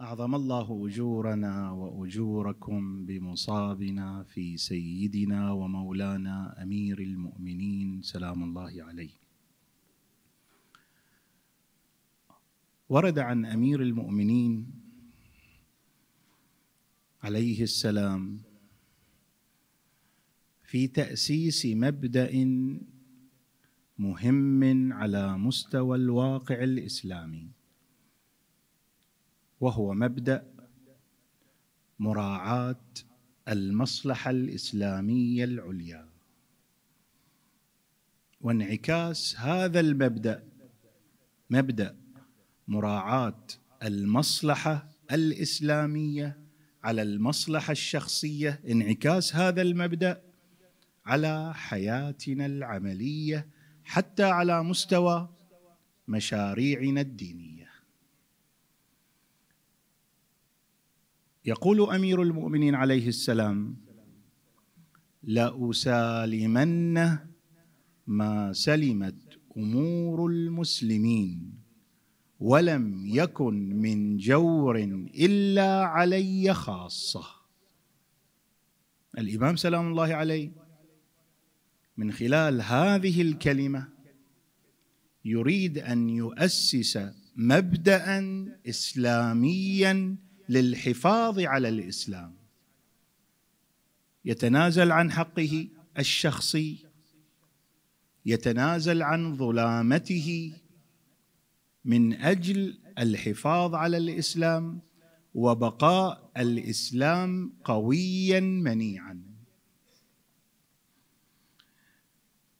أعظم الله أجورنا وأجوركم بمصابنا في سيدنا ومولانا أمير المؤمنين سلام الله عليه. ورد عن أمير المؤمنين عليه السلام في تأسيس مبدأ مهم على مستوى الواقع الإسلامي وهو مبدا مراعاه المصلحه الاسلاميه العليا وانعكاس هذا المبدا مبدا مراعاه المصلحه الاسلاميه على المصلحه الشخصيه انعكاس هذا المبدا على حياتنا العمليه حتى على مستوى مشاريعنا الدينيه يقول امير المؤمنين عليه السلام لاسالمن ما سلمت امور المسلمين ولم يكن من جور الا علي خاصه الامام سلام الله عليه من خلال هذه الكلمه يريد ان يؤسس مبدا اسلاميا للحفاظ على الاسلام يتنازل عن حقه الشخصي يتنازل عن ظلامته من اجل الحفاظ على الاسلام وبقاء الاسلام قويا منيعا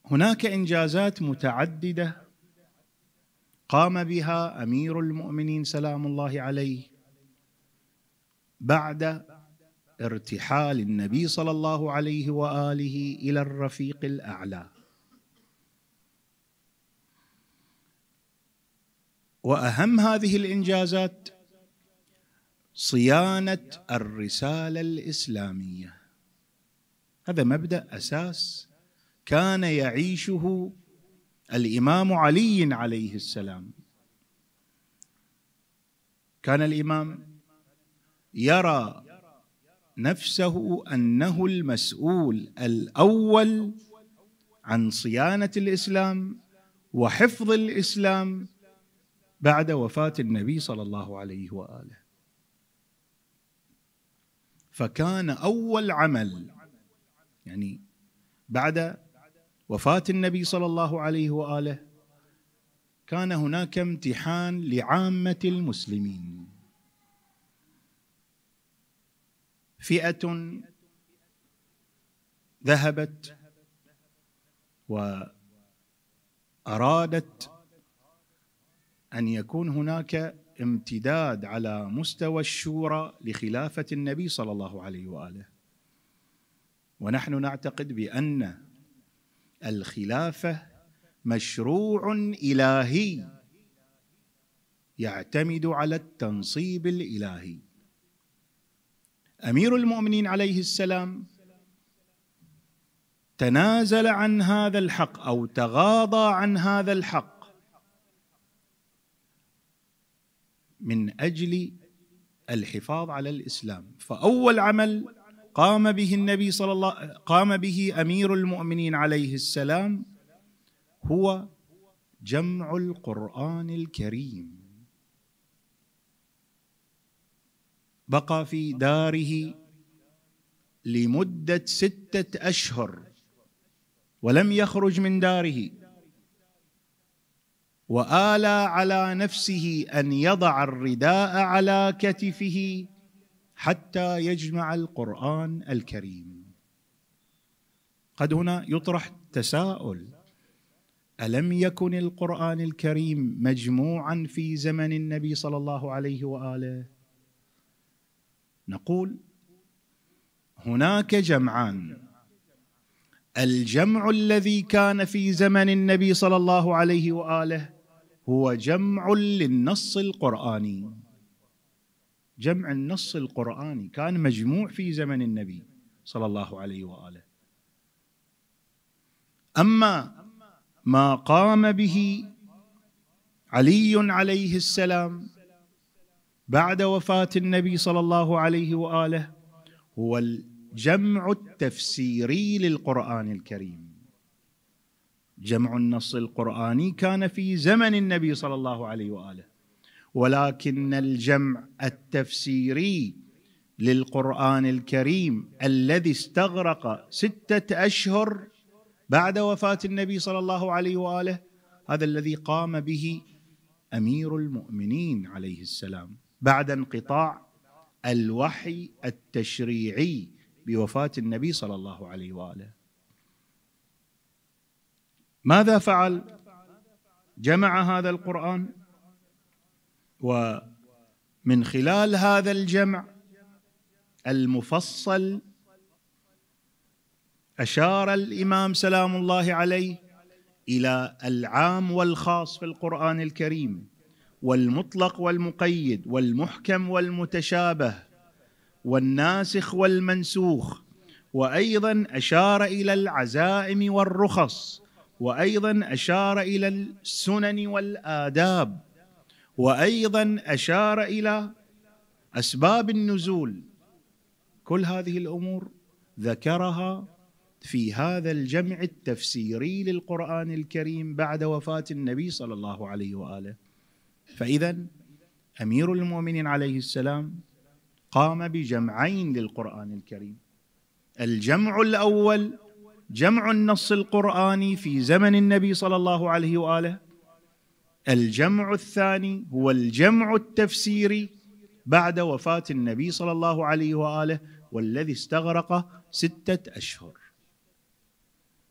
هناك انجازات متعدده قام بها امير المؤمنين سلام الله عليه بعد ارتحال النبي صلى الله عليه واله الى الرفيق الاعلى واهم هذه الانجازات صيانه الرساله الاسلاميه هذا مبدا اساس كان يعيشه الامام علي عليه السلام كان الامام يرى نفسه انه المسؤول الاول عن صيانه الاسلام وحفظ الاسلام بعد وفاه النبي صلى الله عليه واله فكان اول عمل يعني بعد وفاه النبي صلى الله عليه واله كان هناك امتحان لعامه المسلمين فئه ذهبت وارادت ان يكون هناك امتداد على مستوى الشورى لخلافه النبي صلى الله عليه واله ونحن نعتقد بان الخلافه مشروع الهي يعتمد على التنصيب الالهي امير المؤمنين عليه السلام تنازل عن هذا الحق او تغاضى عن هذا الحق من اجل الحفاظ على الاسلام فاول عمل قام به النبي صلى الله قام به امير المؤمنين عليه السلام هو جمع القران الكريم بقى في داره لمدة ستة أشهر ولم يخرج من داره والى على نفسه ان يضع الرداء على كتفه حتى يجمع القران الكريم قد هنا يطرح تساؤل الم يكن القران الكريم مجموعا في زمن النبي صلى الله عليه واله نقول هناك جمعان الجمع الذي كان في زمن النبي صلى الله عليه واله هو جمع للنص القراني جمع النص القراني كان مجموع في زمن النبي صلى الله عليه واله اما ما قام به علي عليه السلام بعد وفاه النبي صلى الله عليه واله هو الجمع التفسيري للقران الكريم جمع النص القراني كان في زمن النبي صلى الله عليه واله ولكن الجمع التفسيري للقران الكريم الذي استغرق سته اشهر بعد وفاه النبي صلى الله عليه واله هذا الذي قام به امير المؤمنين عليه السلام بعد انقطاع الوحي التشريعي بوفاه النبي صلى الله عليه واله ماذا فعل جمع هذا القران ومن خلال هذا الجمع المفصل اشار الامام سلام الله عليه الى العام والخاص في القران الكريم والمطلق والمقيد والمحكم والمتشابه والناسخ والمنسوخ وايضا اشار الى العزائم والرخص وايضا اشار الى السنن والاداب وايضا اشار الى اسباب النزول كل هذه الامور ذكرها في هذا الجمع التفسيري للقران الكريم بعد وفاه النبي صلى الله عليه واله فإذا أمير المؤمنين عليه السلام قام بجمعين للقرآن الكريم الجمع الأول جمع النص القرآني في زمن النبي صلى الله عليه وآله الجمع الثاني هو الجمع التفسيري بعد وفاة النبي صلى الله عليه وآله والذي استغرق ستة أشهر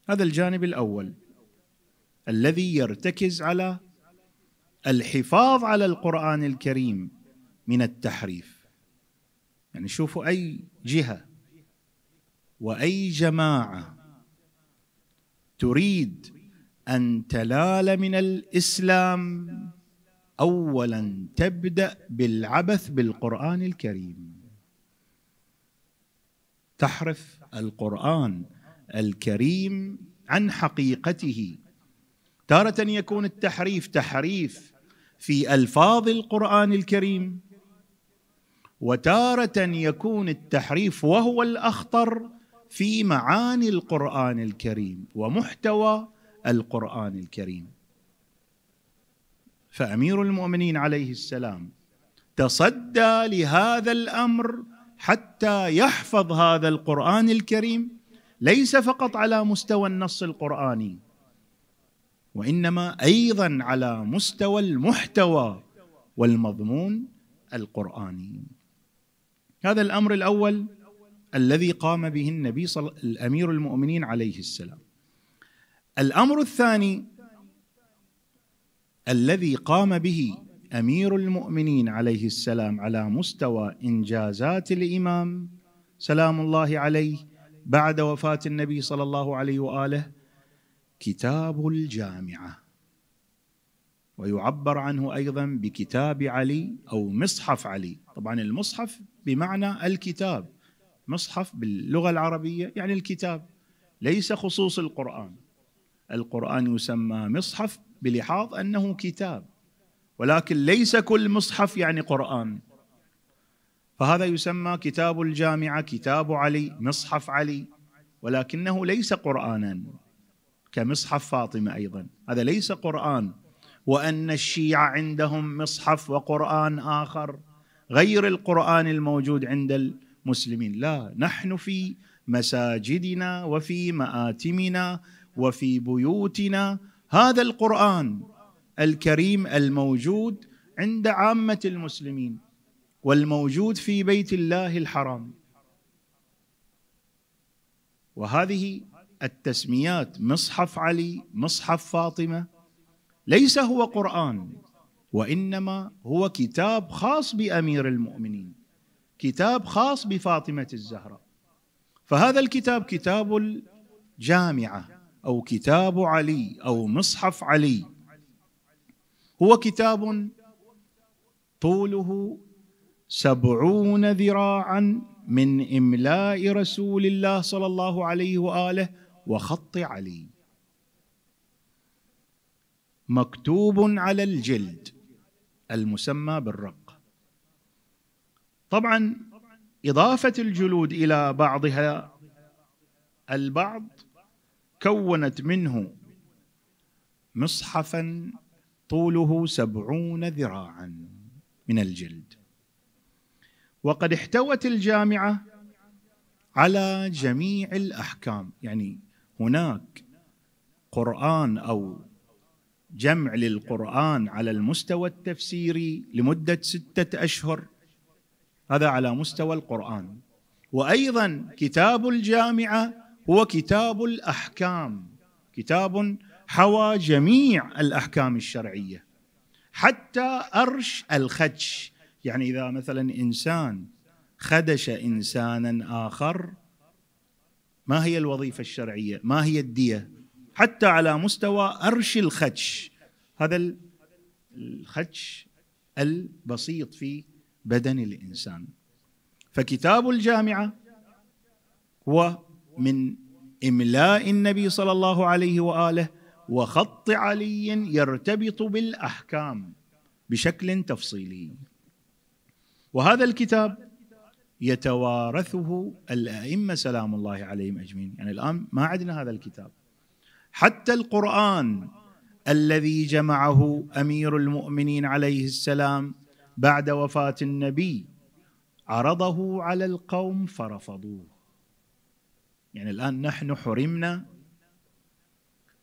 هذا الجانب الأول الذي يرتكز على الحفاظ على القرآن الكريم من التحريف يعني شوفوا أي جهة وأي جماعة تريد أن تلال من الإسلام أولا تبدأ بالعبث بالقرآن الكريم تحرف القرآن الكريم عن حقيقته تارة يكون التحريف تحريف في الفاظ القران الكريم وتارة يكون التحريف وهو الاخطر في معاني القران الكريم ومحتوى القران الكريم فامير المؤمنين عليه السلام تصدى لهذا الامر حتى يحفظ هذا القران الكريم ليس فقط على مستوى النص القراني وانما ايضا على مستوى المحتوى والمضمون القراني هذا الامر الاول الذي قام به النبي صل... الامير المؤمنين عليه السلام الامر الثاني الذي قام به امير المؤمنين عليه السلام على مستوى انجازات الامام سلام الله عليه بعد وفاه النبي صلى الله عليه واله كتاب الجامعه ويعبر عنه ايضا بكتاب علي او مصحف علي طبعا المصحف بمعنى الكتاب مصحف باللغه العربيه يعني الكتاب ليس خصوص القران القران يسمى مصحف بلحاظ انه كتاب ولكن ليس كل مصحف يعني قران فهذا يسمى كتاب الجامعه كتاب علي مصحف علي ولكنه ليس قرانا كمصحف فاطمه ايضا هذا ليس قران وان الشيعه عندهم مصحف وقران اخر غير القران الموجود عند المسلمين لا نحن في مساجدنا وفي مآتمنا وفي بيوتنا هذا القرآن الكريم الموجود عند عامة المسلمين والموجود في بيت الله الحرام وهذه التسميات مصحف علي مصحف فاطمه ليس هو قران وانما هو كتاب خاص بامير المؤمنين كتاب خاص بفاطمه الزهراء فهذا الكتاب كتاب الجامعه او كتاب علي او مصحف علي هو كتاب طوله سبعون ذراعا من املاء رسول الله صلى الله عليه واله وخط علي مكتوب على الجلد المسمى بالرق طبعا إضافة الجلود إلى بعضها البعض كونت منه مصحفا طوله سبعون ذراعا من الجلد وقد احتوت الجامعة على جميع الأحكام يعني هناك قرآن أو جمع للقرآن على المستوى التفسيري لمدة ستة أشهر هذا على مستوى القرآن وأيضا كتاب الجامعة هو كتاب الأحكام كتاب حوى جميع الأحكام الشرعية حتى أرش الخدش يعني إذا مثلا إنسان خدش إنسانا آخر ما هي الوظيفة الشرعية ما هي الدية حتى على مستوى أرش الخدش هذا الخدش البسيط في بدن الإنسان فكتاب الجامعة هو من إملاء النبي صلى الله عليه وآله وخط علي يرتبط بالأحكام بشكل تفصيلي وهذا الكتاب يتوارثه الائمه سلام الله عليهم اجمعين، يعني الان ما عندنا هذا الكتاب. حتى القران الذي جمعه امير المؤمنين عليه السلام بعد وفاه النبي عرضه على القوم فرفضوه. يعني الان نحن حرمنا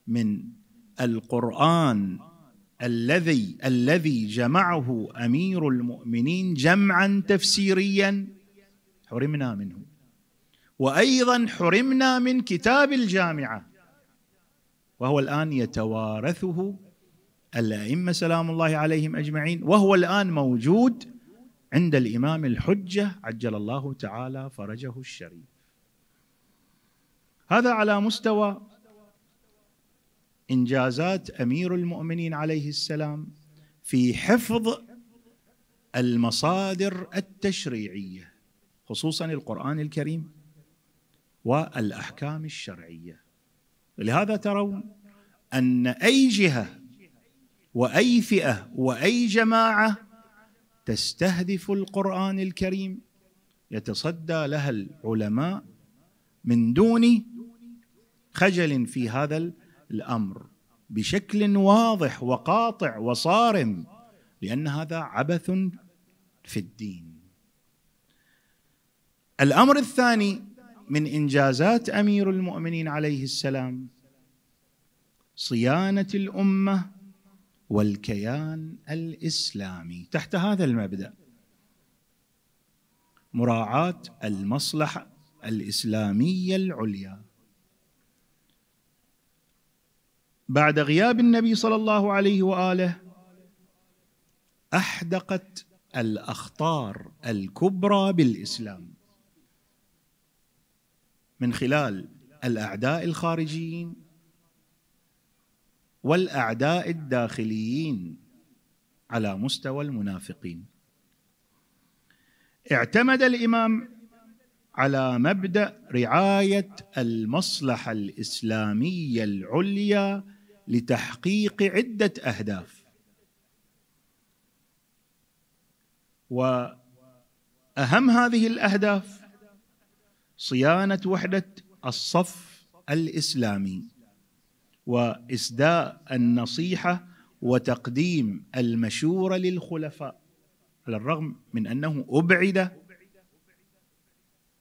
من القران الذي الذي جمعه امير المؤمنين جمعا تفسيريا حرمنا منه وايضا حرمنا من كتاب الجامعه وهو الان يتوارثه الائمه سلام الله عليهم اجمعين وهو الان موجود عند الامام الحجه عجل الله تعالى فرجه الشريف هذا على مستوى انجازات امير المؤمنين عليه السلام في حفظ المصادر التشريعيه خصوصا القرآن الكريم والأحكام الشرعية لهذا ترون أن أي جهة وأي فئة وأي جماعة تستهدف القرآن الكريم يتصدى لها العلماء من دون خجل في هذا الأمر بشكل واضح وقاطع وصارم لأن هذا عبث في الدين الامر الثاني من انجازات امير المؤمنين عليه السلام صيانه الامه والكيان الاسلامي تحت هذا المبدا مراعاه المصلحه الاسلاميه العليا بعد غياب النبي صلى الله عليه واله احدقت الاخطار الكبرى بالاسلام من خلال الاعداء الخارجيين والاعداء الداخليين على مستوى المنافقين اعتمد الامام على مبدا رعايه المصلحه الاسلاميه العليا لتحقيق عده اهداف واهم هذه الاهداف صيانه وحده الصف الاسلامي واسداء النصيحه وتقديم المشوره للخلفاء على الرغم من انه ابعد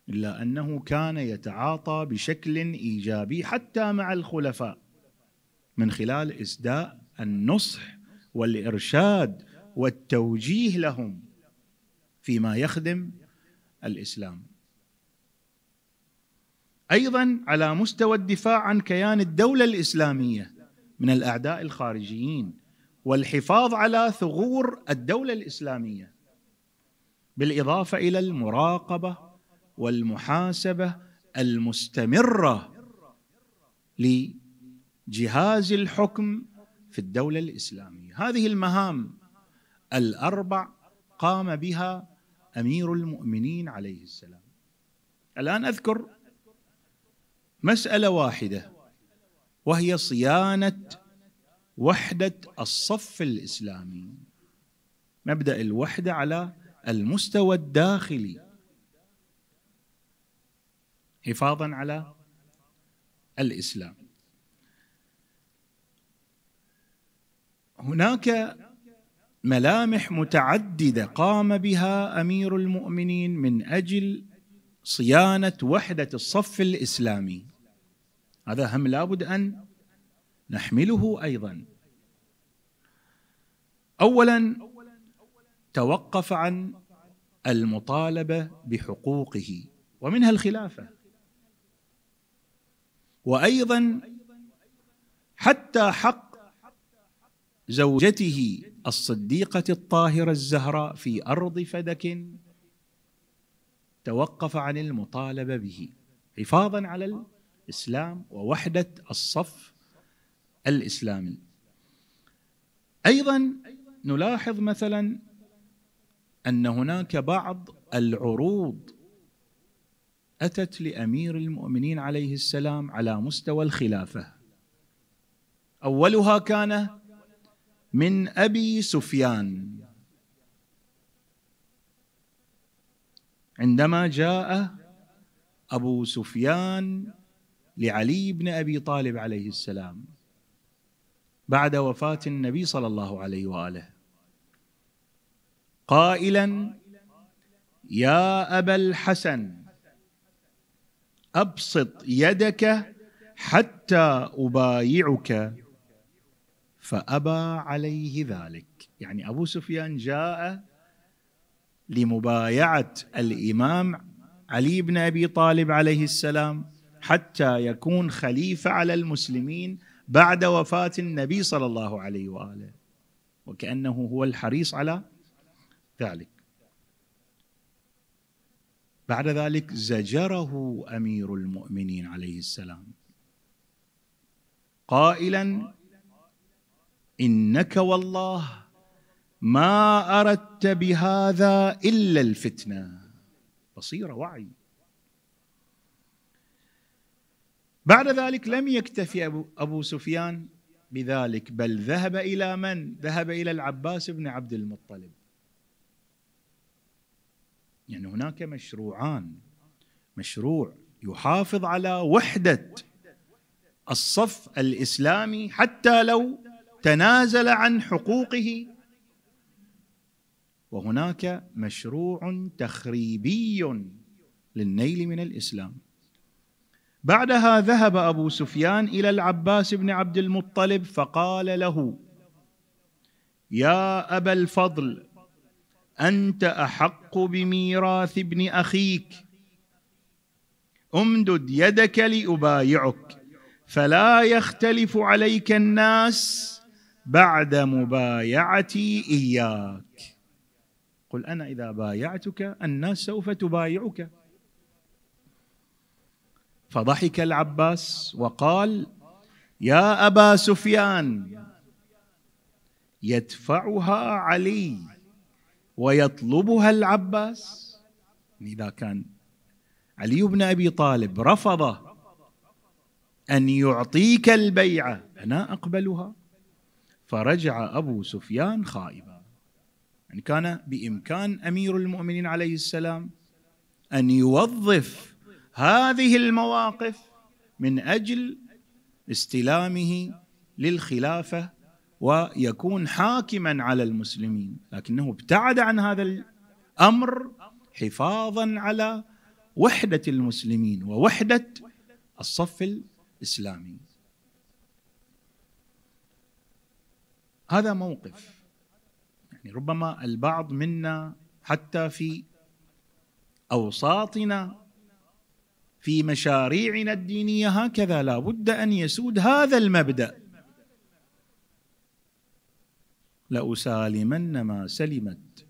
الا انه كان يتعاطى بشكل ايجابي حتى مع الخلفاء من خلال اسداء النصح والارشاد والتوجيه لهم فيما يخدم الاسلام ايضا على مستوى الدفاع عن كيان الدوله الاسلاميه من الاعداء الخارجيين والحفاظ على ثغور الدوله الاسلاميه بالاضافه الى المراقبه والمحاسبه المستمره لجهاز الحكم في الدوله الاسلاميه هذه المهام الاربع قام بها امير المؤمنين عليه السلام الان اذكر مساله واحده وهي صيانه وحده الصف الاسلامي مبدا الوحده على المستوى الداخلي حفاظا على الاسلام هناك ملامح متعدده قام بها امير المؤمنين من اجل صيانه وحده الصف الاسلامي هذا هم لابد أن نحمله أيضا أولا توقف عن المطالبة بحقوقه ومنها الخلافة وأيضا حتى حق زوجته الصديقة الطاهرة الزهراء في أرض فدك توقف عن المطالبة به حفاظا على الاسلام ووحده الصف الاسلامي. ايضا نلاحظ مثلا ان هناك بعض العروض اتت لامير المؤمنين عليه السلام على مستوى الخلافه. اولها كان من ابي سفيان عندما جاء ابو سفيان لعلي بن ابي طالب عليه السلام بعد وفاه النبي صلى الله عليه واله قائلا يا ابا الحسن ابسط يدك حتى ابايعك فابى عليه ذلك يعني ابو سفيان جاء لمبايعه الامام علي بن ابي طالب عليه السلام حتى يكون خليفه على المسلمين بعد وفاه النبي صلى الله عليه واله وكانه هو الحريص على ذلك بعد ذلك زجره امير المؤمنين عليه السلام قائلا انك والله ما اردت بهذا الا الفتنه بصيره وعي بعد ذلك لم يكتفي أبو, أبو سفيان بذلك بل ذهب إلى من؟ ذهب إلى العباس بن عبد المطلب يعني هناك مشروعان مشروع يحافظ على وحدة الصف الإسلامي حتى لو تنازل عن حقوقه وهناك مشروع تخريبي للنيل من الإسلام بعدها ذهب ابو سفيان الى العباس بن عبد المطلب فقال له يا ابا الفضل انت احق بميراث ابن اخيك امدد يدك لابايعك فلا يختلف عليك الناس بعد مبايعتي اياك قل انا اذا بايعتك الناس سوف تبايعك فضحك العباس وقال يا ابا سفيان يدفعها علي ويطلبها العباس يعني اذا كان علي بن ابي طالب رفض ان يعطيك البيعه انا اقبلها فرجع ابو سفيان خائبا يعني كان بامكان امير المؤمنين عليه السلام ان يوظف هذه المواقف من اجل استلامه للخلافه ويكون حاكما على المسلمين لكنه ابتعد عن هذا الامر حفاظا على وحده المسلمين ووحده الصف الاسلامي هذا موقف يعني ربما البعض منا حتى في اوساطنا في مشاريعنا الدينيه هكذا لا بد ان يسود هذا المبدا لاسالمن ما سلمت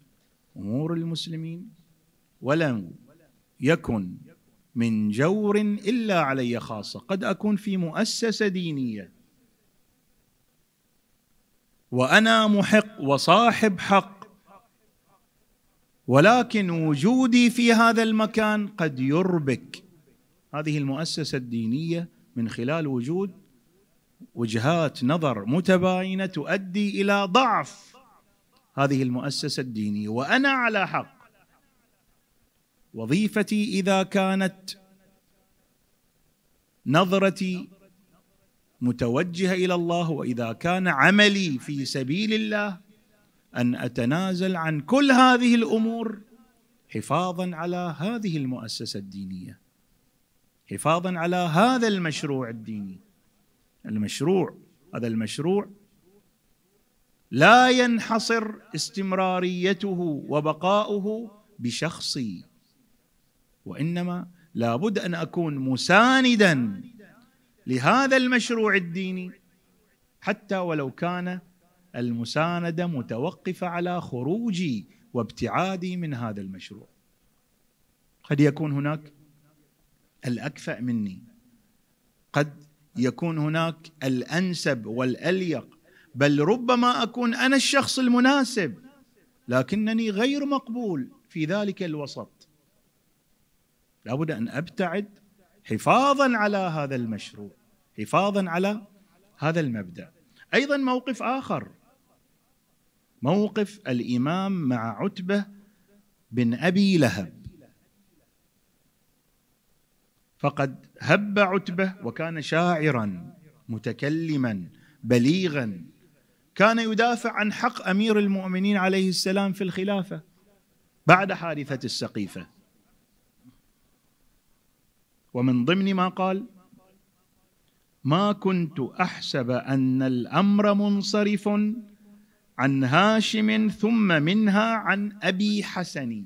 امور المسلمين ولم يكن من جور الا علي خاصه قد اكون في مؤسسه دينيه وانا محق وصاحب حق ولكن وجودي في هذا المكان قد يربك هذه المؤسسة الدينية من خلال وجود وجهات نظر متباينة تؤدي إلى ضعف هذه المؤسسة الدينية وأنا على حق وظيفتي إذا كانت نظرتي متوجهة إلى الله وإذا كان عملي في سبيل الله أن أتنازل عن كل هذه الأمور حفاظا على هذه المؤسسة الدينية حفاظا على هذا المشروع الديني المشروع هذا المشروع لا ينحصر استمراريته وبقاؤه بشخصي وانما لابد ان اكون مساندا لهذا المشروع الديني حتى ولو كان المسانده متوقفه على خروجي وابتعادي من هذا المشروع قد يكون هناك الأكفأ مني قد يكون هناك الأنسب والأليق بل ربما أكون أنا الشخص المناسب لكنني غير مقبول في ذلك الوسط لابد أن أبتعد حفاظا على هذا المشروع حفاظا على هذا المبدأ أيضا موقف آخر موقف الإمام مع عتبة بن أبي لهب فقد هب عتبه وكان شاعرا متكلما بليغا كان يدافع عن حق امير المؤمنين عليه السلام في الخلافه بعد حادثه السقيفه ومن ضمن ما قال ما كنت احسب ان الامر منصرف عن هاشم ثم منها عن ابي حسن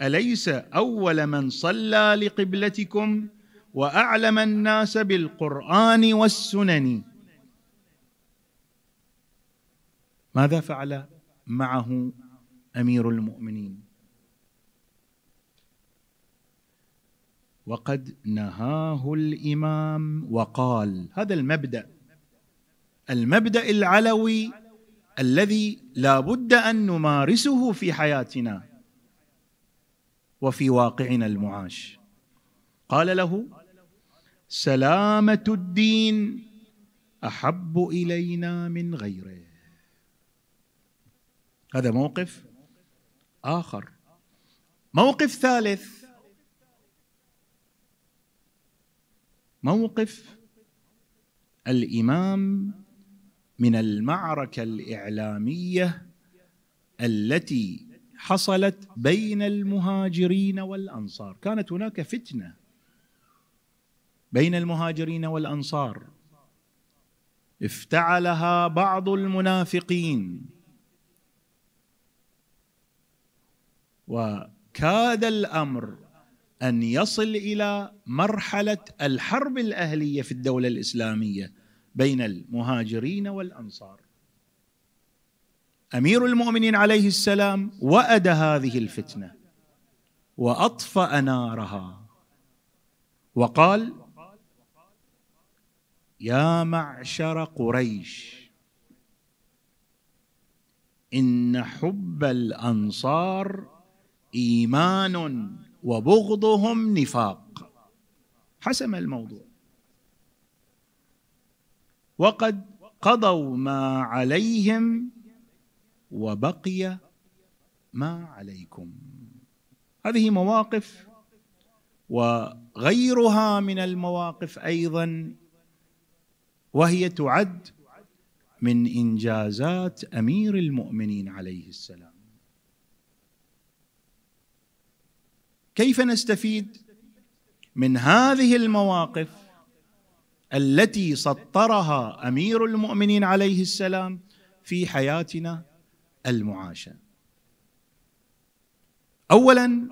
اليس اول من صلى لقبلتكم واعلم الناس بالقران والسنن ماذا فعل معه امير المؤمنين وقد نهاه الامام وقال هذا المبدا المبدا العلوي الذي لا بد ان نمارسه في حياتنا وفي واقعنا المعاش قال له سلامه الدين احب الينا من غيره هذا موقف اخر موقف ثالث موقف الامام من المعركه الاعلاميه التي حصلت بين المهاجرين والانصار كانت هناك فتنه بين المهاجرين والانصار افتعلها بعض المنافقين وكاد الامر ان يصل الى مرحله الحرب الاهليه في الدوله الاسلاميه بين المهاجرين والانصار امير المؤمنين عليه السلام وأد هذه الفتنه واطفأ نارها وقال يا معشر قريش ان حب الانصار ايمان وبغضهم نفاق حسم الموضوع وقد قضوا ما عليهم وبقي ما عليكم هذه مواقف وغيرها من المواقف ايضا وهي تعد من انجازات امير المؤمنين عليه السلام كيف نستفيد من هذه المواقف التي سطرها امير المؤمنين عليه السلام في حياتنا المعاشة أولا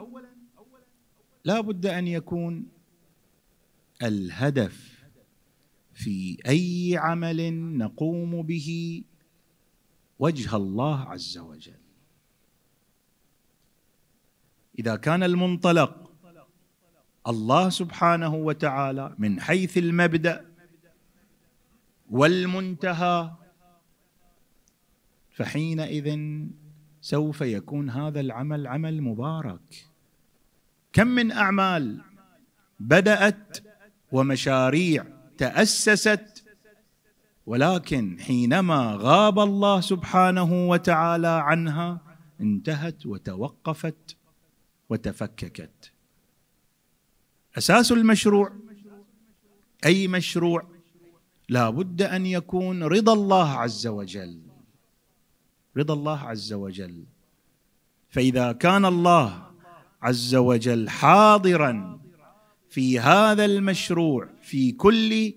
لا بد أن يكون الهدف في أي عمل نقوم به وجه الله عز وجل إذا كان المنطلق الله سبحانه وتعالى من حيث المبدأ والمنتهى فحينئذ سوف يكون هذا العمل عمل مبارك كم من اعمال بدات ومشاريع تاسست ولكن حينما غاب الله سبحانه وتعالى عنها انتهت وتوقفت وتفككت اساس المشروع اي مشروع لا بد ان يكون رضا الله عز وجل رضا الله عز وجل فاذا كان الله عز وجل حاضرا في هذا المشروع في كل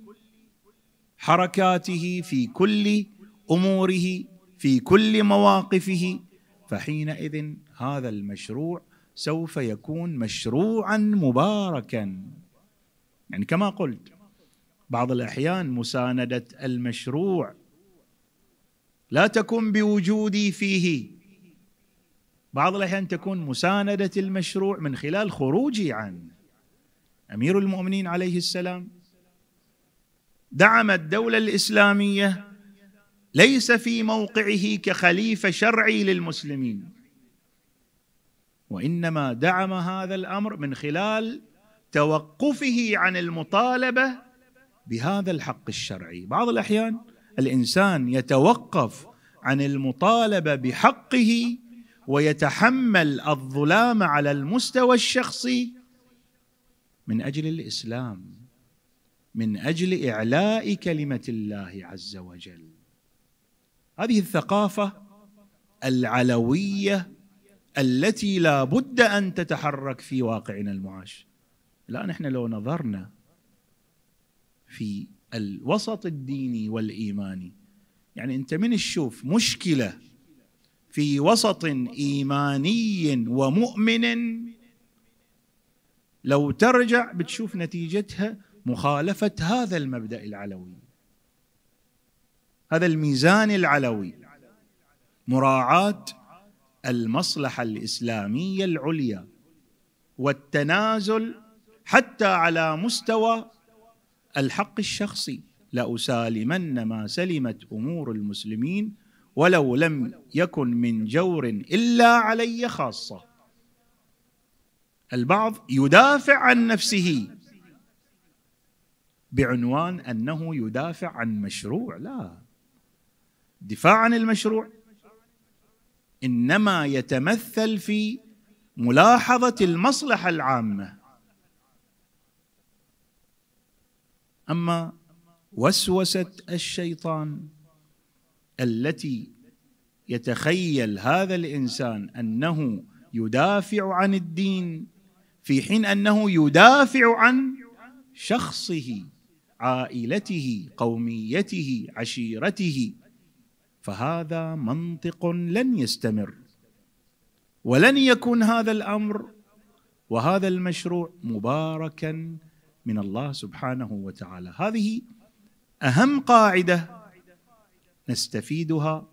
حركاته في كل اموره في كل مواقفه فحينئذ هذا المشروع سوف يكون مشروعا مباركا يعني كما قلت بعض الاحيان مسانده المشروع لا تكن بوجودي فيه بعض الأحيان تكون مساندة المشروع من خلال خروجي عنه أمير المؤمنين عليه السلام دعم الدولة الإسلامية ليس في موقعه كخليفة شرعي للمسلمين وإنما دعم هذا الأمر من خلال توقفه عن المطالبة بهذا الحق الشرعي بعض الأحيان الانسان يتوقف عن المطالبه بحقه ويتحمل الظلام على المستوى الشخصي من اجل الاسلام من اجل اعلاء كلمه الله عز وجل هذه الثقافه العلويه التي لا بد ان تتحرك في واقعنا المعاش الان احنا لو نظرنا في الوسط الديني والايماني يعني انت من تشوف مشكله في وسط ايماني ومؤمن لو ترجع بتشوف نتيجتها مخالفه هذا المبدا العلوي هذا الميزان العلوي مراعاه المصلحه الاسلاميه العليا والتنازل حتى على مستوى الحق الشخصي لأسالمن ما سلمت أمور المسلمين ولو لم يكن من جور إلا علي خاصة البعض يدافع عن نفسه بعنوان أنه يدافع عن مشروع لا دفاع عن المشروع إنما يتمثل في ملاحظة المصلحة العامة اما وسوسه الشيطان التي يتخيل هذا الانسان انه يدافع عن الدين في حين انه يدافع عن شخصه عائلته قوميته عشيرته فهذا منطق لن يستمر ولن يكون هذا الامر وهذا المشروع مباركا من الله سبحانه وتعالى هذه اهم قاعده نستفيدها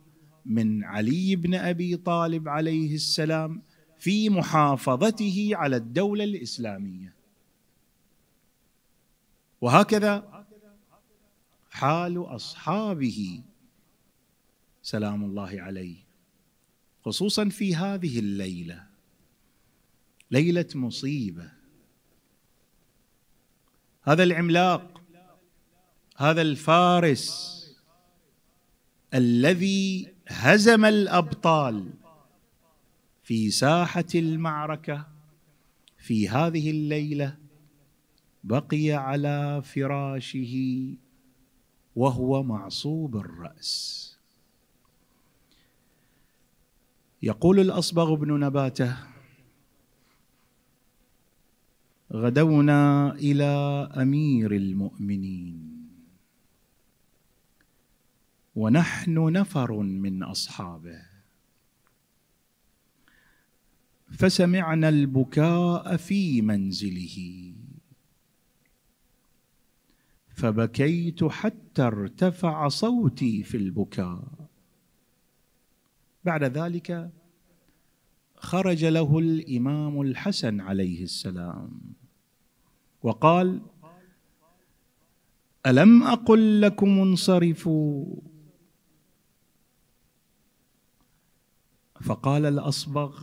من علي بن ابي طالب عليه السلام في محافظته على الدوله الاسلاميه وهكذا حال اصحابه سلام الله عليه خصوصا في هذه الليله ليله مصيبه هذا العملاق هذا الفارس الذي هزم الابطال في ساحه المعركه في هذه الليله بقي على فراشه وهو معصوب الراس يقول الاصبغ بن نباته غدونا الى امير المؤمنين ونحن نفر من اصحابه فسمعنا البكاء في منزله فبكيت حتى ارتفع صوتي في البكاء بعد ذلك خرج له الامام الحسن عليه السلام وقال الم اقل لكم انصرفوا فقال الاصبغ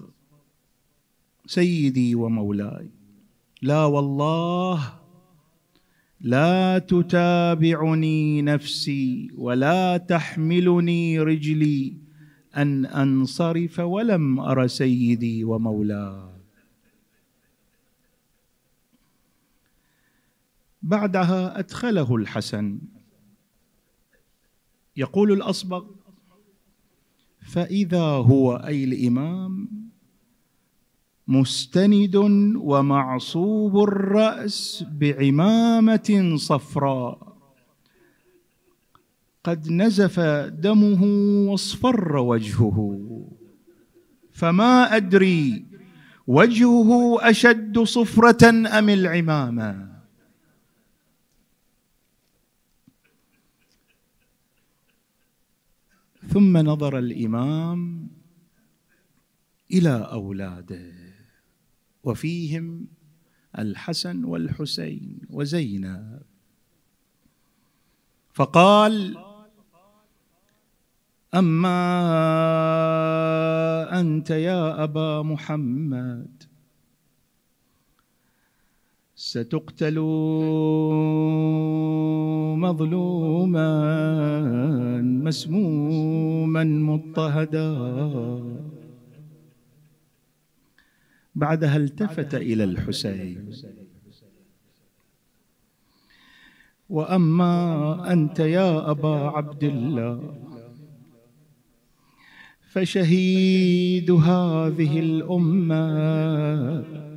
سيدي ومولاي لا والله لا تتابعني نفسي ولا تحملني رجلي ان انصرف ولم ار سيدي ومولاي بعدها أدخله الحسن يقول الأصبغ فإذا هو أي الإمام مستند ومعصوب الرأس بعمامة صفراء قد نزف دمه واصفر وجهه فما أدري وجهه أشد صفرة أم العمامة ثم نظر الامام الى اولاده وفيهم الحسن والحسين وزينب فقال اما انت يا ابا محمد ستقتل مظلوما مسموما مضطهدا بعدها التفت الى الحسين واما انت يا ابا عبد الله فشهيد هذه الامه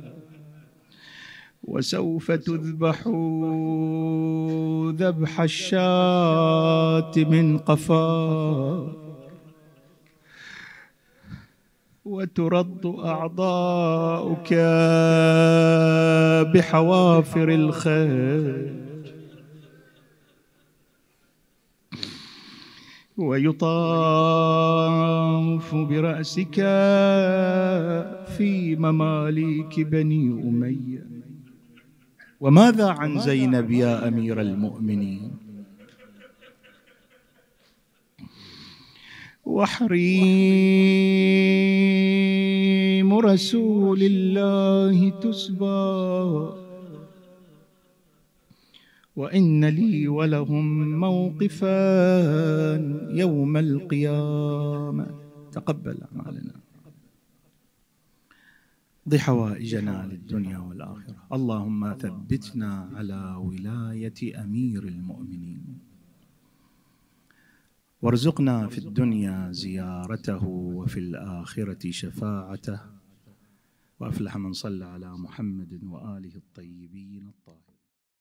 وسوف تذبح ذبح الشاة من قفار وترد أعضاؤك بحوافر الخير ويطاف برأسك في مماليك بني أمية وماذا عن زينب يا امير المؤمنين وحريم رسول الله تسبى وان لي ولهم موقفان يوم القيامه تقبل اعمالنا اقض للدنيا والآخرة اللهم ثبتنا على ولاية أمير المؤمنين وارزقنا في الدنيا زيارته وفي الآخرة شفاعته وأفلح من صلى على محمد وآله الطيبين الطاهرين